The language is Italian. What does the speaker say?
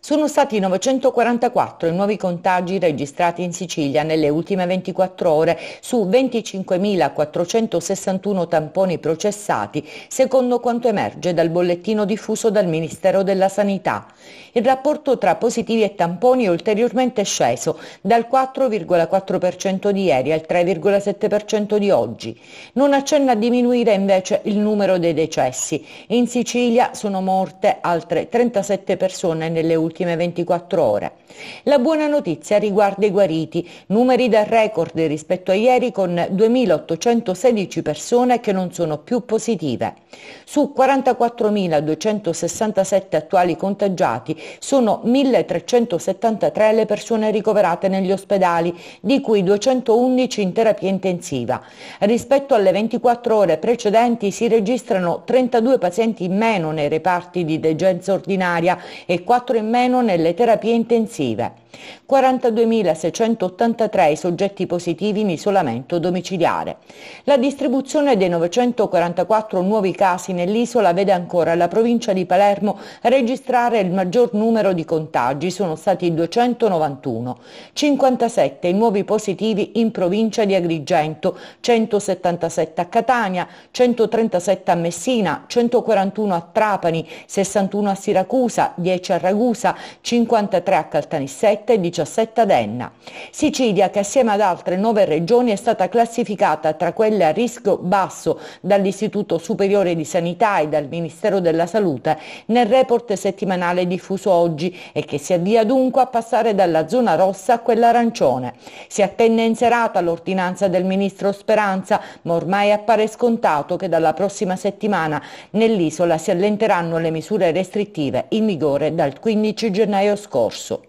Sono stati 944 i nuovi contagi registrati in Sicilia nelle ultime 24 ore su 25.461 tamponi processati, secondo quanto emerge dal bollettino diffuso dal Ministero della Sanità. Il rapporto tra positivi e tamponi è ulteriormente sceso dal 4,4% di ieri al 3,7% di oggi. Non accenna a diminuire invece il numero dei decessi. In Sicilia sono morte altre 37 persone nelle ultime 24 ore ultime 24 ore. La buona notizia riguarda i guariti, numeri da record rispetto a ieri con 2.816 persone che non sono più positive. Su 44.267 attuali contagiati sono 1.373 le persone ricoverate negli ospedali, di cui 211 in terapia intensiva. Rispetto alle 24 ore precedenti si registrano 32 pazienti in meno nei reparti di degenza ordinaria e 4 in meno meno nelle terapie intensive. 42.683 i soggetti positivi in isolamento domiciliare. La distribuzione dei 944 nuovi casi nell'isola vede ancora la provincia di Palermo registrare il maggior numero di contagi, sono stati 291, 57 i nuovi positivi in provincia di Agrigento, 177 a Catania, 137 a Messina, 141 a Trapani, 61 a Siracusa, 10 a Ragusa, 53 a Caltanissetta, 17 e 17 ad Enna. Sicilia, che assieme ad altre nove regioni è stata classificata tra quelle a rischio basso dall'Istituto Superiore di Sanità e dal Ministero della Salute nel report settimanale diffuso oggi e che si avvia dunque a passare dalla zona rossa a quella arancione. Si attende in serata l'ordinanza del Ministro Speranza, ma ormai appare scontato che dalla prossima settimana nell'isola si allenteranno le misure restrittive in vigore dal 15 gennaio scorso.